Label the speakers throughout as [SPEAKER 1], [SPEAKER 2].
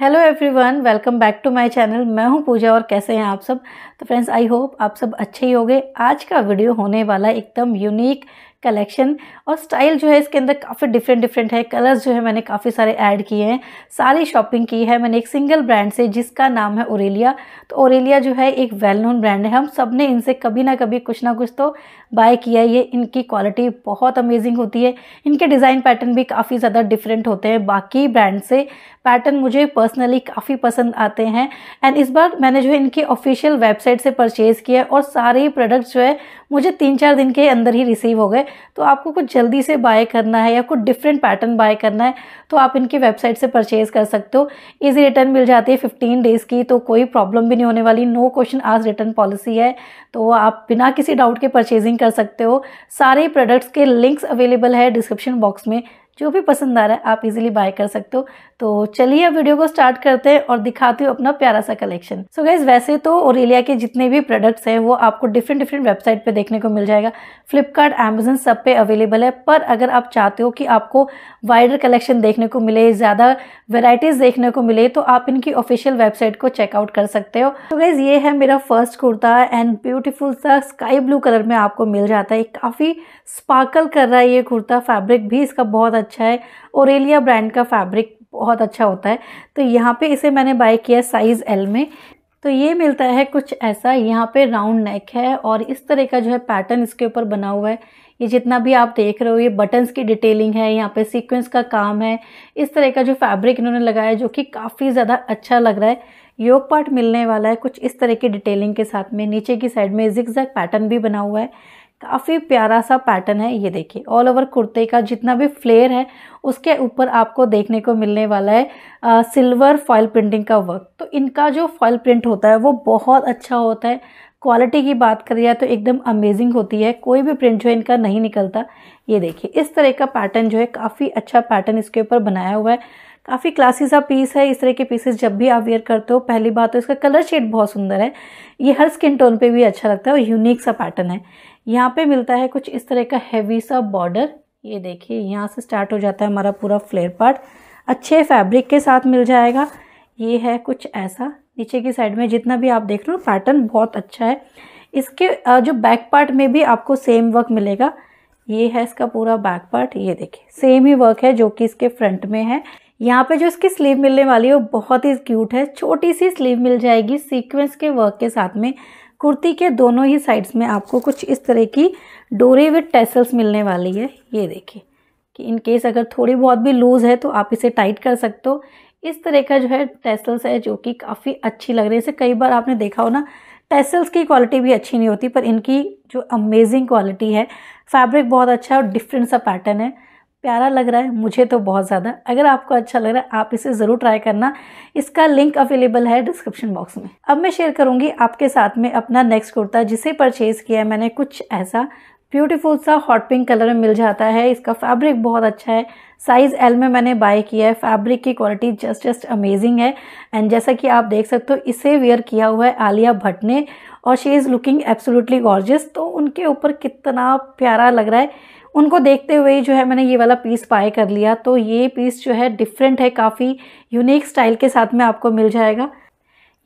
[SPEAKER 1] hello everyone welcome back to my channel मैं हूं पूजा और कैसे हैं आप सब तो फ्रेंड्स आई होप आप सब अच्छे ही होंगे आज का वीडियो होने वाला एकदम यूनिक कलेक्शन और स्टाइल जो है इसके अंदर काफ़ी डिफरेंट डिफरेंट है कलर्स जो है मैंने काफ़ी सारे ऐड किए हैं सारी शॉपिंग की है मैंने एक सिंगल ब्रांड से जिसका नाम है ओरेलिया तो ओरेलिया जो है एक वेल नोन ब्रांड है हम सब ने इनसे कभी ना कभी कुछ ना कुछ तो बाय किया ये इनकी क्वालिटी बहुत अमेजिंग होती है इनके डिज़ाइन पैटर्न भी काफ़ी ज़्यादा डिफरेंट होते हैं बाकी ब्रांड से पैटर्न मुझे पर्सनली काफ़ी पसंद आते हैं एंड इस बार मैंने जो है इनकी ऑफिशियल वेबसाइट से परचेज़ किया और सारे प्रोडक्ट्स जो है मुझे तीन चार दिन के अंदर ही रिसीव हो गए तो आपको कुछ जल्दी से बाय करना है या कुछ डिफरेंट पैटर्न बाय करना है तो आप इनकी वेबसाइट से परचेज़ कर सकते हो इजी रिटर्न मिल जाती है फिफ्टीन डेज़ की तो कोई प्रॉब्लम भी नहीं होने वाली नो क्वेश्चन आज रिटर्न पॉलिसी है तो आप बिना किसी डाउट के परचेजिंग कर सकते हो सारे प्रोडक्ट्स के लिंक्स अवेलेबल है डिस्क्रिप्शन बॉक्स में जो भी पसंद आ रहा है आप इजीली बाय कर सकते हो तो चलिए अब वीडियो को स्टार्ट करते हैं और दिखाती हूँ अपना प्यारा सा कलेक्शन सो so गाइज वैसे तो ओरेलिया के जितने भी प्रोडक्ट्स हैं वो आपको डिफरेंट डिफरेंट वेबसाइट पे देखने को मिल जाएगा फ्लिपकार्ट अमेजन सब पे अवेलेबल है पर अगर आप चाहते हो कि आपको वाइडर कलेक्शन देखने को मिले ज़्यादा वेराइटीज़ देखने को मिले तो आप इनकी ऑफिशियल वेबसाइट को चेकआउट कर सकते हो तो गाइज़ ये है मेरा फर्स्ट कुर्ता एंड ब्यूटिफुल सा स्काई ब्लू कलर में आपको मिल जाता है काफ़ी स्पार्कल कर रहा है ये कुर्ता फैब्रिक भी इसका बहुत अच्छा अच्छा है ओरेलिया ब्रांड का फैब्रिक बहुत अच्छा होता है तो यहाँ पे इसे मैंने बाय किया साइज़ एल में तो ये मिलता है कुछ ऐसा यहाँ पे राउंड नेक है और इस तरह का जो है पैटर्न इसके ऊपर बना हुआ है ये जितना भी आप देख रहे हो ये बटन्स की डिटेलिंग है यहाँ पे सीक्वेंस का काम है इस तरह का जो फैब्रिक इन्होंने लगाया जो कि काफ़ी ज़्यादा अच्छा लग रहा है योग पार्ट मिलने वाला है कुछ इस तरह की डिटेलिंग के साथ में नीचे की साइड में जिक पैटर्न भी बना हुआ है काफ़ी प्यारा सा पैटर्न है ये देखिए ऑल ओवर कुर्ते का जितना भी फ्लेयर है उसके ऊपर आपको देखने को मिलने वाला है आ, सिल्वर फॉयल प्रिंटिंग का वर्क तो इनका जो फॉयल प्रिंट होता है वो बहुत अच्छा होता है क्वालिटी की बात करी जाए तो एकदम अमेजिंग होती है कोई भी प्रिंट जो है इनका नहीं निकलता ये देखिए इस तरह का पैटर्न जो है काफ़ी अच्छा पैटर्न इसके ऊपर बनाया हुआ है काफ़ी क्लासी सा पीस है इस तरह के पीसेस जब भी आप वेयर करते हो पहली बात तो इसका कलर शेड बहुत सुंदर है ये हर स्किन टोन पे भी अच्छा लगता है और यूनिक सा पैटर्न है यहाँ पे मिलता है कुछ इस तरह का हैवी सा बॉर्डर ये देखिए यहाँ से स्टार्ट हो जाता है हमारा पूरा फ्लेयर पार्ट अच्छे फैब्रिक के साथ मिल जाएगा ये है कुछ ऐसा नीचे की साइड में जितना भी आप देख रहे हो पैटर्न बहुत अच्छा है इसके जो बैक पार्ट में भी आपको सेम वर्क मिलेगा ये है इसका पूरा बैक पार्ट ये देखिए सेम ही वर्क है जो कि इसके फ्रंट में है यहाँ पे जो इसकी स्लीव मिलने वाली है वो बहुत ही क्यूट है छोटी सी स्लीव मिल जाएगी सीक्वेंस के वर्क के साथ में कुर्ती के दोनों ही साइड्स में आपको कुछ इस तरह की डोरे विथ टेसल्स मिलने वाली है ये देखिए कि इन केस अगर थोड़ी बहुत भी लूज़ है तो आप इसे टाइट कर सकते हो इस तरह का जो है टेसल्स है जो कि काफ़ी अच्छी लग रही है इसे कई बार आपने देखा हो ना टेसल्स की क्वालिटी भी अच्छी नहीं होती पर इनकी जो अमेजिंग क्वालिटी है फैब्रिक बहुत अच्छा है और डिफरेंट सा पैटर्न है प्यारा लग रहा है मुझे तो बहुत ज़्यादा अगर आपको अच्छा लग रहा है आप इसे ज़रूर ट्राई करना इसका लिंक अवेलेबल है डिस्क्रिप्शन बॉक्स में अब मैं शेयर करूँगी आपके साथ में अपना नेक्स्ट कुर्ता जिसे परचेज़ किया है मैंने कुछ ऐसा ब्यूटीफुल सा हॉट पिंक कलर में मिल जाता है इसका फैब्रिक बहुत अच्छा है साइज़ एल में मैंने बाय किया है फैब्रिक की क्वालिटी जस्ट जस्ट अमेजिंग है एंड जैसा कि आप देख सकते हो इसे वेयर किया हुआ है आलिया भट्ट ने और she is looking absolutely gorgeous तो उनके ऊपर कितना प्यारा लग रहा है उनको देखते हुए ही जो है मैंने ये वाला पीस बाय कर लिया तो ये पीस जो है डिफरेंट है काफ़ी यूनिक स्टाइल के साथ में आपको मिल जाएगा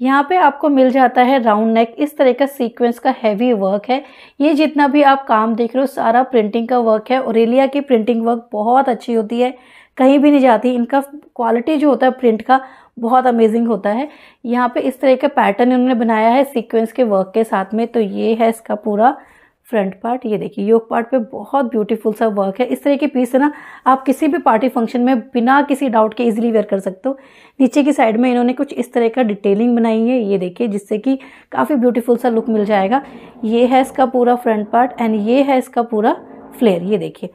[SPEAKER 1] यहाँ पे आपको मिल जाता है राउंड नेक इस तरह का सीक्वेंस का हैवी वर्क है ये जितना भी आप काम देख रहे हो सारा प्रिंटिंग का वर्क है ओरेलिया की प्रिंटिंग वर्क बहुत अच्छी होती है कहीं भी नहीं जाती इनका क्वालिटी जो होता है प्रिंट का बहुत अमेजिंग होता है यहाँ पे इस तरह का पैटर्न इन्होंने बनाया है सीक्वेंस के वर्क के साथ में तो ये है इसका पूरा फ्रंट पार्ट ये देखिए योग पार्ट पे बहुत ब्यूटीफुल सा वर्क है इस तरह के पीस है ना आप किसी भी पार्टी फंक्शन में बिना किसी डाउट के इजीली वेयर कर सकते हो नीचे की साइड में इन्होंने कुछ इस तरह का डिटेलिंग बनाई है ये देखिए जिससे कि काफ़ी ब्यूटीफुल सा लुक मिल जाएगा ये है इसका पूरा फ्रंट पार्ट एंड ये है इसका पूरा फ्लेयर ये देखिए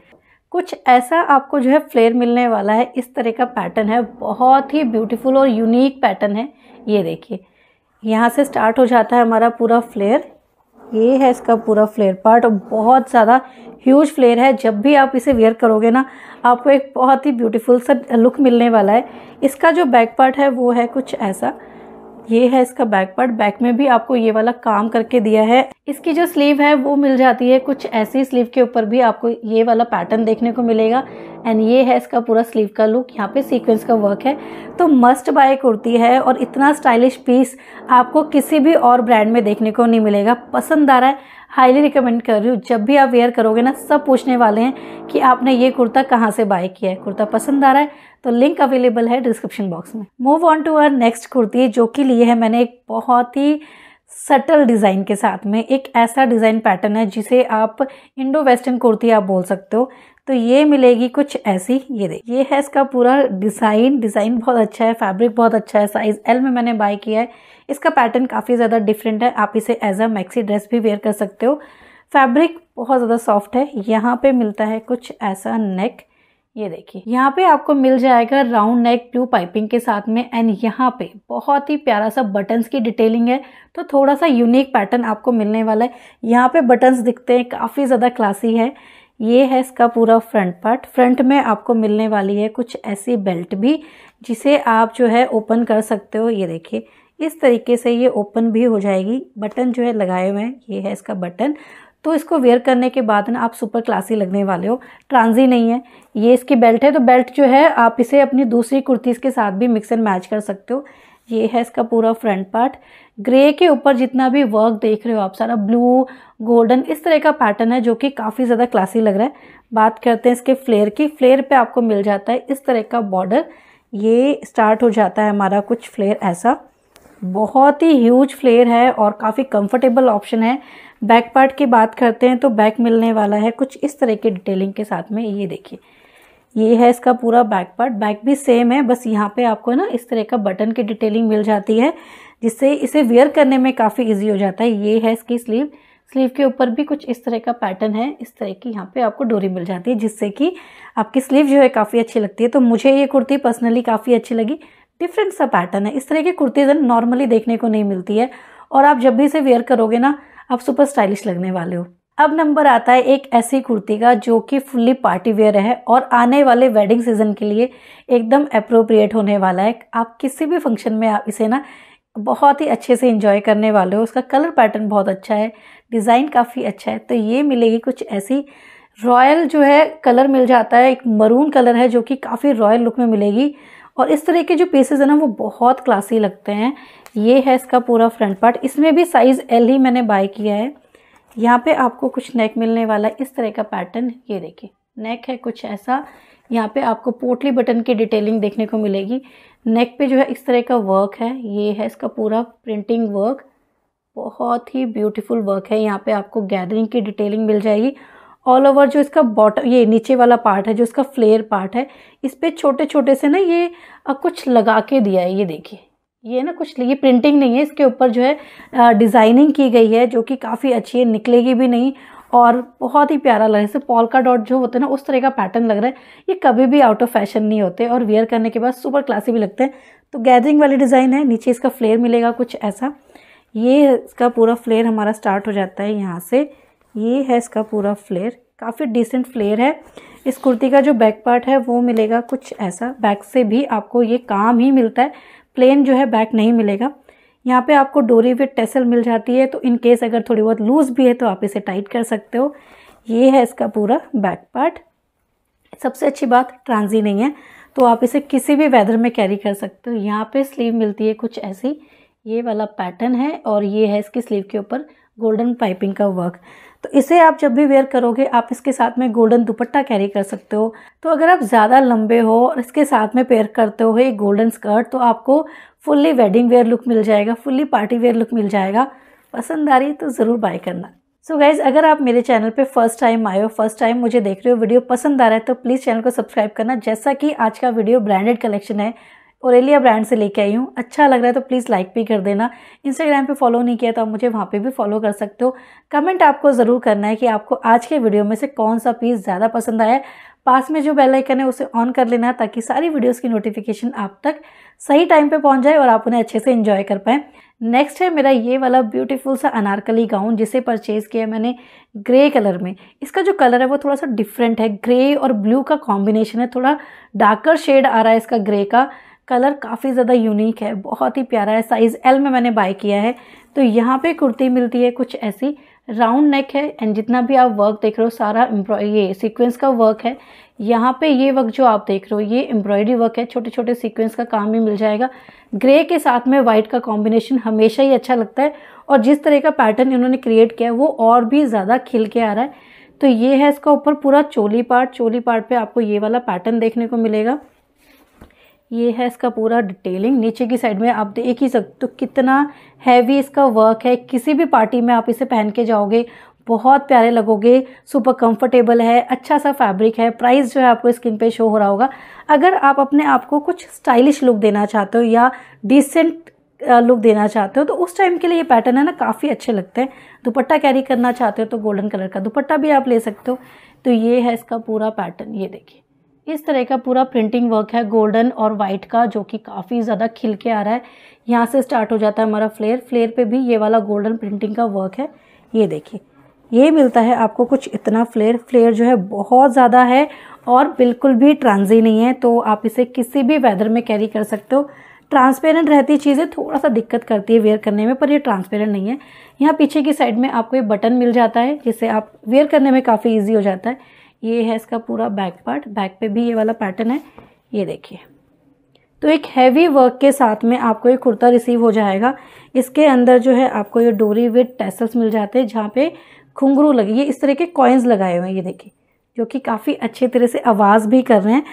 [SPEAKER 1] कुछ ऐसा आपको जो है फ्लेयर मिलने वाला है इस तरह का पैटर्न है बहुत ही ब्यूटीफुल और यूनिक पैटर्न है ये देखिए यहाँ से स्टार्ट हो जाता है हमारा पूरा फ्लेयर ये है इसका पूरा फ्लेयर पार्ट और बहुत ज़्यादा ह्यूज फ्लेयर है जब भी आप इसे वेयर करोगे ना आपको एक बहुत ही ब्यूटीफुल सा लुक मिलने वाला है इसका जो बैक पार्ट है वो है कुछ ऐसा ये है इसका बैक पार्ट बैक में भी आपको ये वाला काम करके दिया है इसकी जो स्लीव है वो मिल जाती है कुछ ऐसी स्लीव के ऊपर भी आपको ये वाला पैटर्न देखने को मिलेगा एंड ये है इसका पूरा स्लीव का लुक यहाँ पे सीक्वेंस का वर्क है तो मस्ट बाय कुर्ती है और इतना स्टाइलिश पीस आपको किसी भी और ब्रांड में देखने को नहीं मिलेगा पसंद आ रहा है हाईली रिकमेंड कर रही हूँ जब भी आप वेयर करोगे ना सब पूछने वाले हैं कि आपने ये कुर्ता कहाँ से बाय किया है कुर्ता पसंद आ रहा है तो लिंक अवेलेबल है डिस्क्रिप्शन बॉक्स में move on to uh next kurti जो कि लिए है मैंने एक बहुत ही सटल डिज़ाइन के साथ में एक ऐसा डिज़ाइन पैटर्न है जिसे आप इंडो वेस्टर्न कुर्ती आप बोल सकते हो तो ये मिलेगी कुछ ऐसी ये देखिए ये है इसका पूरा डिज़ाइन डिज़ाइन बहुत अच्छा है फैब्रिक बहुत अच्छा है साइज़ एल में मैंने बाय किया है इसका पैटर्न काफ़ी ज़्यादा डिफरेंट है आप इसे एज अ मैक्सी ड्रेस भी वेयर कर सकते हो फैब्रिक बहुत ज़्यादा सॉफ्ट है यहाँ पे मिलता है कुछ ऐसा नेक ये देखिए यहाँ पे आपको मिल जाएगा राउंड नेक ब्लू पाइपिंग के साथ में एंड यहाँ पे बहुत ही प्यारा सा बटन्स की डिटेलिंग है तो थोड़ा सा यूनिक पैटर्न आपको मिलने वाला है यहाँ पे बटन्स दिखते हैं काफ़ी ज़्यादा क्लासी है ये है इसका पूरा फ्रंट पार्ट फ्रंट में आपको मिलने वाली है कुछ ऐसी बेल्ट भी जिसे आप जो है ओपन कर सकते हो ये देखिए इस तरीके से ये ओपन भी हो जाएगी बटन जो है लगाए हुए हैं ये है इसका बटन तो इसको वेयर करने के बाद ना आप सुपर क्लासी लगने वाले हो ट्रांजी नहीं है ये इसकी बेल्ट है तो बेल्ट जो है आप इसे अपनी दूसरी कुर्तीज़ के साथ भी मिक्स एंड मैच कर सकते हो ये है इसका पूरा फ्रंट पार्ट ग्रे के ऊपर जितना भी वर्क देख रहे हो आप सारा ब्लू गोल्डन इस तरह का पैटर्न है जो कि काफ़ी ज़्यादा क्लासी लग रहा है बात करते हैं इसके फ्लेयर की फ्लेयर पे आपको मिल जाता है इस तरह का बॉर्डर ये स्टार्ट हो जाता है हमारा कुछ फ्लेयर ऐसा बहुत ही ह्यूज फ्लेयर है और काफ़ी कम्फर्टेबल ऑप्शन है बैक पार्ट की बात करते हैं तो बैक मिलने वाला है कुछ इस तरह की डिटेलिंग के साथ में ये देखिए ये है इसका पूरा बैक पार्ट बैक भी सेम है बस यहाँ पे आपको ना इस तरह का बटन की डिटेलिंग मिल जाती है जिससे इसे वेयर करने में काफ़ी इजी हो जाता है ये है इसकी स्लीव स्लीव के ऊपर भी कुछ इस तरह का पैटर्न है इस तरह की यहाँ पे आपको डोरी मिल जाती है जिससे कि आपकी स्लीव जो है काफ़ी अच्छी लगती है तो मुझे ये कुर्ती पर्सनली काफ़ी अच्छी लगी डिफरेंट सा पैटर्न है इस तरह की कुर्ती नॉर्मली देखने को नहीं मिलती है और आप जब भी इसे वेयर करोगे ना आप सुपर स्टाइलिश लगने वाले हो अब नंबर आता है एक ऐसी कुर्ती का जो कि फुल्ली पार्टी वेयर है और आने वाले वेडिंग सीजन के लिए एकदम अप्रोप्रिएट होने वाला है आप किसी भी फंक्शन में आप इसे ना बहुत ही अच्छे से इंजॉय करने वाले हो उसका कलर पैटर्न बहुत अच्छा है डिज़ाइन काफ़ी अच्छा है तो ये मिलेगी कुछ ऐसी रॉयल जो है कलर मिल जाता है एक मरून कलर है जो कि काफ़ी रॉयल लुक में मिलेगी और इस तरह के जो पीसेज हैं ना वो बहुत क्लासी लगते हैं ये है इसका पूरा फ्रंट पार्ट इसमें भी साइज़ एल ही मैंने बाय किया है यहाँ पे आपको कुछ नेक मिलने वाला इस तरह का पैटर्न ये देखिए नेक है कुछ ऐसा यहाँ पे आपको पोटली बटन की डिटेलिंग देखने को मिलेगी नेक पे जो है इस तरह का वर्क है ये है इसका पूरा प्रिंटिंग वर्क बहुत ही ब्यूटीफुल वर्क है यहाँ पे आपको गैदरिंग की डिटेलिंग मिल जाएगी ऑल ओवर जो इसका बॉटम ये नीचे वाला पार्ट है जो इसका फ्लेयर पार्ट है इस पर छोटे छोटे से ना ये कुछ लगा के दिया है ये देखिए ये ना कुछ ये प्रिंटिंग नहीं है इसके ऊपर जो है डिज़ाइनिंग की गई है जो कि काफ़ी अच्छी है निकलेगी भी नहीं और बहुत ही प्यारा लग रहा है जैसे पॉलका डॉट जो होते हैं ना उस तरह का पैटर्न लग रहा है ये कभी भी आउट ऑफ फैशन नहीं होते और वेयर करने के बाद सुपर क्लासी भी लगते हैं तो गैदरिंग वाली डिज़ाइन है नीचे इसका फ्लेयर मिलेगा कुछ ऐसा ये इसका पूरा फ्लेयर हमारा स्टार्ट हो जाता है यहाँ से ये है इसका पूरा फ्लेयर काफ़ी डिसेंट फ्लेयर है इस कुर्ती का जो बैक पार्ट है वो मिलेगा कुछ ऐसा बैक से भी आपको ये काम ही मिलता है प्लेन जो है बैक नहीं मिलेगा यहाँ पे आपको डोरी विथ टेसल मिल जाती है तो इन केस अगर थोड़ी बहुत लूज़ भी है तो आप इसे टाइट कर सकते हो ये है इसका पूरा बैक पार्ट सबसे अच्छी बात ट्रांजी नहीं है तो आप इसे किसी भी वेदर में कैरी कर सकते हो यहाँ पे स्लीव मिलती है कुछ ऐसी ये वाला पैटर्न है और ये है इसकी स्लीव के ऊपर गोल्डन पाइपिंग का वर्क तो इसे आप जब भी वेयर करोगे आप इसके साथ में गोल्डन दुपट्टा कैरी कर सकते हो तो अगर आप ज़्यादा लंबे हो और इसके साथ में पेयर करते हो ये गोल्डन स्कर्ट तो आपको फुल्ली वेडिंग वेयर लुक मिल जाएगा फुल्ली पार्टी वेयर लुक मिल जाएगा पसंद आ रही तो ज़रूर बाय करना सो so गाइज़ अगर आप मेरे चैनल पे फर्स्ट टाइम आए हो फर्स्ट टाइम मुझे देख रहे हो वीडियो पसंद आ रहा है तो प्लीज़ चैनल को सब्सक्राइब करना जैसा कि आज का वीडियो ब्रांडेड कलेक्शन है ओरेलिया ब्रांड से लेके आई हूँ अच्छा लग रहा है तो प्लीज़ लाइक भी कर देना इंस्टाग्राम पे फॉलो नहीं किया तो आप मुझे वहाँ पे भी फॉलो कर सकते हो कमेंट आपको ज़रूर करना है कि आपको आज के वीडियो में से कौन सा पीस ज़्यादा पसंद आया पास में जो बेल आइकन है उसे ऑन कर लेना ताकि सारी वीडियोज़ की नोटिफिकेशन आप तक सही टाइम पर पहुँच जाए और आप उन्हें अच्छे से इन्जॉय कर पाएँ नेक्स्ट है मेरा ये वाला ब्यूटीफुल सा अनारकली गाउन जिसे परचेज़ किया मैंने ग्रे कलर में इसका जो कलर है वो थोड़ा सा डिफरेंट है ग्रे और ब्लू का कॉम्बिनेशन है थोड़ा डार्कर शेड आ रहा है इसका ग्रे का कलर काफ़ी ज़्यादा यूनिक है बहुत ही प्यारा है साइज़ एल में मैंने बाय किया है तो यहाँ पे कुर्ती मिलती है कुछ ऐसी राउंड नेक है एंड जितना भी आप वर्क देख रहे हो सारा ये सीक्वेंस का वर्क है यहाँ पे ये वर्क जो आप देख रहे हो ये एम्ब्रॉयडरी वर्क है छोटे छोटे सीक्वेंस का काम भी मिल जाएगा ग्रे के साथ में वाइट का कॉम्बिनेशन हमेशा ही अच्छा लगता है और जिस तरह का पैटर्न इन्होंने क्रिएट किया है वो और भी ज़्यादा खिल के आ रहा है तो ये है इसका ऊपर पूरा चोली पार्ट चोली पार्ट पर आपको ये वाला पैटर्न देखने को मिलेगा ये है इसका पूरा डिटेलिंग नीचे की साइड में आप देख ही सकते हो तो कितना हैवी इसका वर्क है किसी भी पार्टी में आप इसे पहन के जाओगे बहुत प्यारे लगोगे सुपर कंफर्टेबल है अच्छा सा फैब्रिक है प्राइस जो है आपको स्किन पे शो हो रहा होगा अगर आप अपने आप को कुछ स्टाइलिश लुक देना चाहते हो या डिसेंट लुक देना चाहते हो तो उस टाइम के लिए ये पैटर्न है ना काफ़ी अच्छे लगते हैं दुपट्टा कैरी करना चाहते हो तो गोल्डन कलर का दुपट्टा भी आप ले सकते हो तो ये है इसका पूरा पैटर्न ये देखिए इस तरह का पूरा प्रिंटिंग वर्क है गोल्डन और वाइट का जो कि काफ़ी ज़्यादा खिल के आ रहा है यहाँ से स्टार्ट हो जाता है हमारा फ्लेयर फ्लेयर पे भी ये वाला गोल्डन प्रिंटिंग का वर्क है ये देखिए ये मिलता है आपको कुछ इतना फ्लेयर फ्लेयर जो है बहुत ज़्यादा है और बिल्कुल भी ट्रांजी नहीं है तो आप इसे किसी भी वेदर में कैरी कर सकते हो ट्रांसपेरेंट रहती चीज़ें थोड़ा सा दिक्कत करती है वेयर करने में पर ये ट्रांसपेरेंट नहीं है यहाँ पीछे की साइड में आपको ये बटन मिल जाता है जिसे आप वेयर करने में काफ़ी ईजी हो जाता है ये है इसका पूरा बैक पार्ट बैक पे भी ये वाला पैटर्न है ये देखिए तो एक हैवी वर्क के साथ में आपको ये कुर्ता रिसीव हो जाएगा इसके अंदर जो है आपको ये डोरी विथ टेसल्स मिल जाते हैं जहाँ पे खुंगरू लगे ये इस तरह के कॉइन्स लगाए हुए हैं ये देखिए जो कि काफ़ी अच्छे तरह से आवाज़ भी कर रहे हैं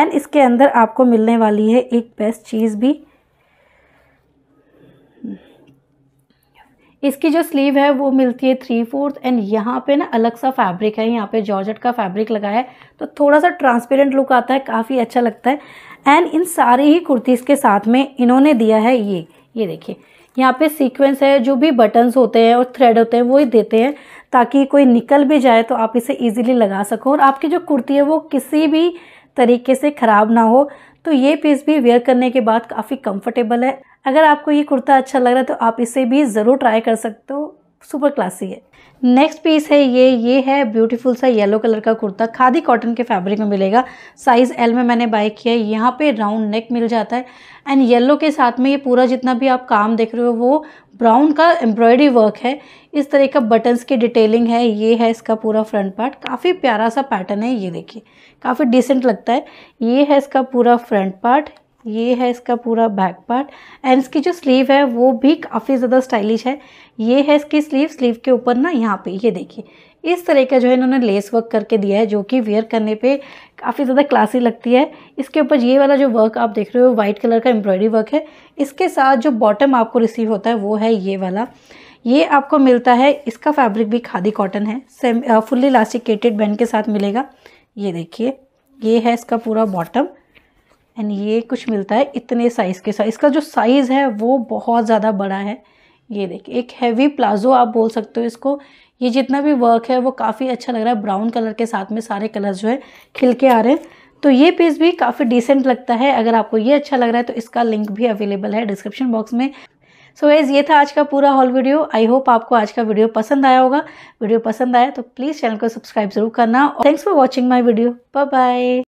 [SPEAKER 1] एंड इसके अंदर आपको मिलने वाली है एक बेस्ट चीज़ भी इसकी जो स्लीव है वो मिलती है थ्री फोर्थ एंड यहाँ पे ना अलग सा फैब्रिक है यहाँ पे जॉर्जेट का फैब्रिक लगाया है तो थोड़ा सा ट्रांसपेरेंट लुक आता है काफ़ी अच्छा लगता है एंड इन सारी ही कुर्तीज़ के साथ में इन्होंने दिया है ये ये देखिए यहाँ पे सीक्वेंस है जो भी बटन्स होते हैं और थ्रेड होते हैं वो ही देते हैं ताकि कोई निकल भी जाए तो आप इसे ईजिली लगा सको और आपकी जो कुर्ती है वो किसी भी तरीके से ख़राब ना हो तो ये पीस भी वेयर करने के बाद काफ़ी कम्फर्टेबल है अगर आपको ये कुर्ता अच्छा लग रहा है तो आप इसे भी ज़रूर ट्राई कर सकते हो सुपर क्लासी है नेक्स्ट पीस है ये ये है ब्यूटीफुल सा येलो कलर का कुर्ता खादी कॉटन के फैब्रिक में मिलेगा साइज़ एल में मैंने बाय किया है यहाँ पे राउंड नेक मिल जाता है एंड येलो के साथ में ये पूरा जितना भी आप काम देख रहे हो वो ब्राउन का एम्ब्रॉयडरी वर्क है इस तरह का बटन्स की डिटेलिंग है ये है इसका पूरा फ्रंट पार्ट काफ़ी प्यारा सा पैटर्न है ये देखिए काफ़ी डिसेंट लगता है ये है इसका पूरा फ्रंट पार्ट ये है इसका पूरा बैक पार्ट एंड इसकी जो स्लीव है वो भी काफ़ी ज़्यादा स्टाइलिश है ये है इसकी स्लीव स्लीव के ऊपर ना यहाँ पे ये देखिए इस तरह का जो है इन्होंने लेस वर्क करके दिया है जो कि वेयर करने पे काफ़ी ज़्यादा क्लासी लगती है इसके ऊपर ये वाला जो वर्क आप देख रहे हो वाइट कलर का एम्ब्रॉयडरी वर्क है इसके साथ जो बॉटम आपको रिसीव होता है वो है ये वाला ये आपको मिलता है इसका फैब्रिक भी खादी कॉटन है सेम फुल्ली इलास्टिकेटेड बैंड के साथ मिलेगा ये देखिए ये है इसका पूरा बॉटम एंड ये कुछ मिलता है इतने साइज़ के साथ इसका जो साइज़ है वो बहुत ज़्यादा बड़ा है ये देखिए एक हैवी प्लाजो आप बोल सकते हो इसको ये जितना भी वर्क है वो काफ़ी अच्छा लग रहा है ब्राउन कलर के साथ में सारे कलर्स जो है खिल के आ रहे हैं तो ये पीस भी काफ़ी डिसेंट लगता है अगर आपको ये अच्छा लग रहा है तो इसका लिंक भी अवेलेबल है डिस्क्रिप्शन बॉक्स में सो so, वेज ये था आज का पूरा हॉल वीडियो आई होप आपको आज का वीडियो पसंद आया होगा वीडियो पसंद आया तो प्लीज़ चैनल को सब्सक्राइब जरूर करना thanks for watching my video bye bye